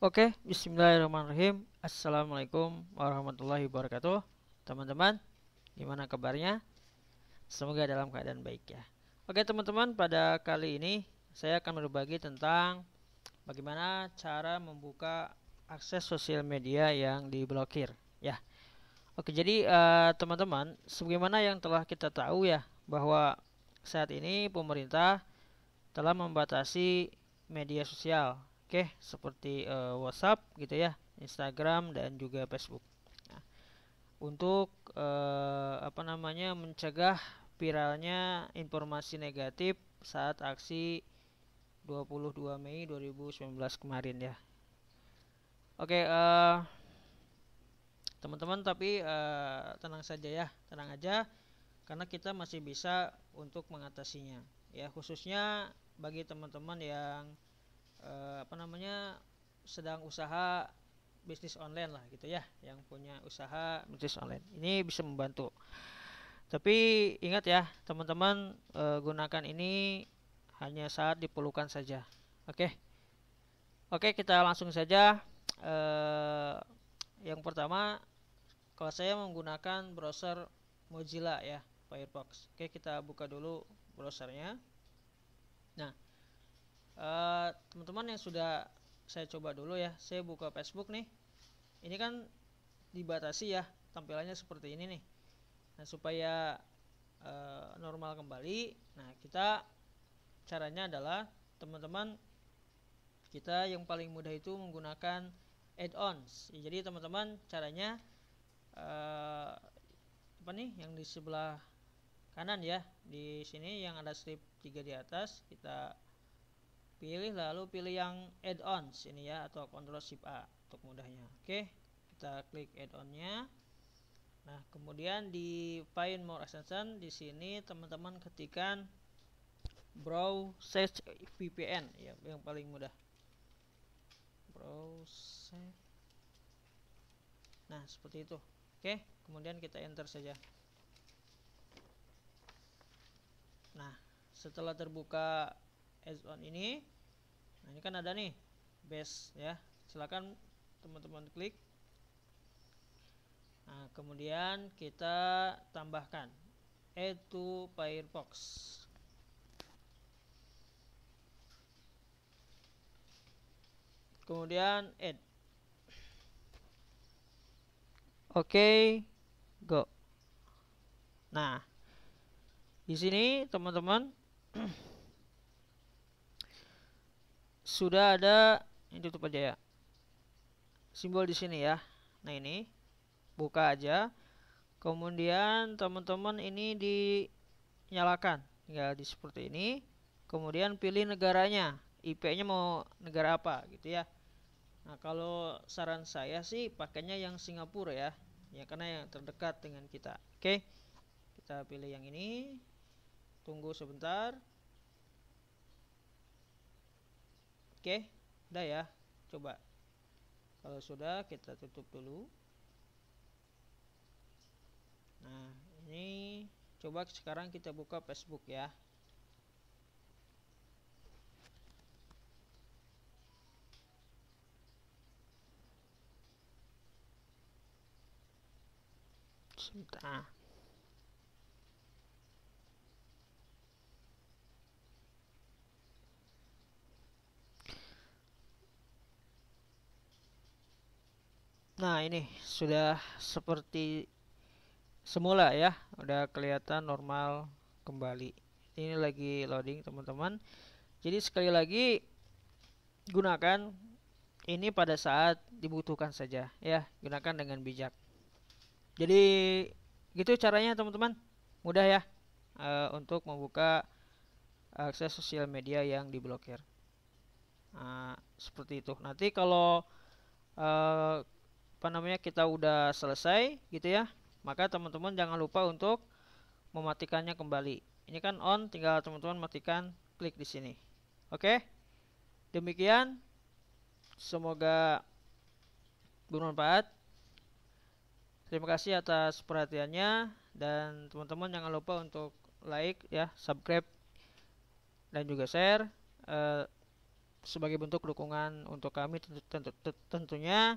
Oke, bismillahirrahmanirrahim. Assalamualaikum warahmatullahi wabarakatuh. Teman-teman, gimana kabarnya? Semoga dalam keadaan baik ya. Oke, teman-teman, pada kali ini saya akan berbagi tentang bagaimana cara membuka akses sosial media yang diblokir ya. Oke, jadi eh, teman-teman, uh, sebagaimana yang telah kita tahu ya bahwa saat ini pemerintah telah membatasi media sosial Oke, okay, seperti uh, WhatsApp gitu ya, Instagram dan juga Facebook. Nah, untuk uh, apa namanya mencegah viralnya informasi negatif saat aksi 22 Mei 2019 kemarin ya. Oke, okay, uh, eh, teman-teman tapi uh, tenang saja ya, tenang aja karena kita masih bisa untuk mengatasinya. Ya, khususnya bagi teman-teman yang uh, apa namanya sedang usaha bisnis online lah gitu ya yang punya usaha bisnis online ini bisa membantu tapi ingat ya teman-teman e, gunakan ini hanya saat diperlukan saja oke okay? oke okay, kita langsung saja e, yang pertama kalau saya menggunakan browser Mozilla ya Firefox oke okay, kita buka dulu browsernya nah Eh, teman-teman yang sudah saya coba dulu ya saya buka Facebook nih ini kan dibatasi ya tampilannya seperti ini nih nah supaya uh, normal kembali nah kita caranya adalah teman-teman kita yang paling mudah itu menggunakan add-ons ya, jadi teman-teman caranya uh, apa nih yang di sebelah kanan ya di sini yang ada strip 3 di atas kita pilih lalu pilih yang add-ons ini ya atau Ctrl Shift A untuk mudahnya oke kita klik add-onnya nah kemudian di find more extension di sini teman-teman ketikan browse VPN ya yang paling mudah browse nah seperti itu oke kemudian kita enter saja nah setelah terbuka Add on ini nah ini kan ada nih base ya silahkan teman-teman klik nah kemudian kita tambahkan add to firefox kemudian add oke go nah di sini teman-teman sudah ada ini tutup aja ya simbol di sini ya nah ini buka aja kemudian teman-teman ini dinyalakan tinggal di seperti ini kemudian pilih negaranya IP-nya mau negara apa gitu ya nah kalau saran saya sih pakainya yang Singapura ya ya karena yang terdekat dengan kita oke kita pilih yang ini tunggu sebentar Oke, udah ya. Coba. Kalau sudah kita tutup dulu. Nah, ini coba sekarang kita buka Facebook ya. Sebentar. Nah, Nah, ini sudah seperti semula ya. Udah kelihatan normal kembali. Ini lagi loading, teman-teman. Jadi sekali lagi gunakan ini pada saat dibutuhkan saja ya. Gunakan dengan bijak. Jadi gitu caranya, teman-teman. Mudah ya e, untuk membuka akses sosial media yang diblokir. Nah, seperti itu. Nanti kalau e, apa namanya kita udah selesai gitu ya maka teman-teman jangan lupa untuk mematikannya kembali ini kan on tinggal teman-teman matikan klik di sini oke demikian semoga bermanfaat terima kasih atas perhatiannya dan teman-teman jangan lupa untuk like ya subscribe dan juga share uh, sebagai bentuk dukungan untuk kami tentu, tentu, tentunya